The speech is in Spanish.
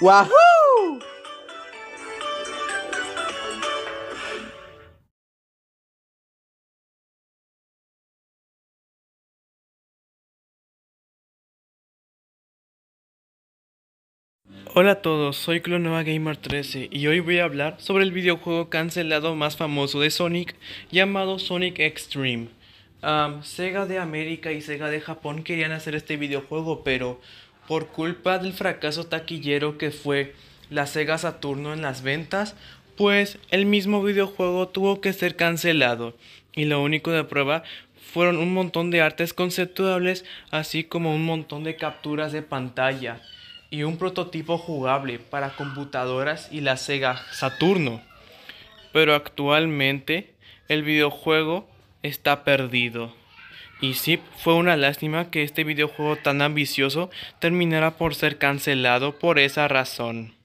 ¡Wahoo! Hola a todos, soy Clonoa Gamer 13 y hoy voy a hablar sobre el videojuego cancelado más famoso de Sonic llamado Sonic Extreme. Sega de América y Sega de Japón querían hacer este videojuego, pero por culpa del fracaso taquillero que fue la Sega Saturno en las ventas, pues el mismo videojuego tuvo que ser cancelado y lo único de prueba fueron un montón de artes conceptuales así como un montón de capturas de pantalla y un prototipo jugable para computadoras y la Sega Saturno. Pero actualmente el videojuego está perdido. Y sí, fue una lástima que este videojuego tan ambicioso terminara por ser cancelado por esa razón.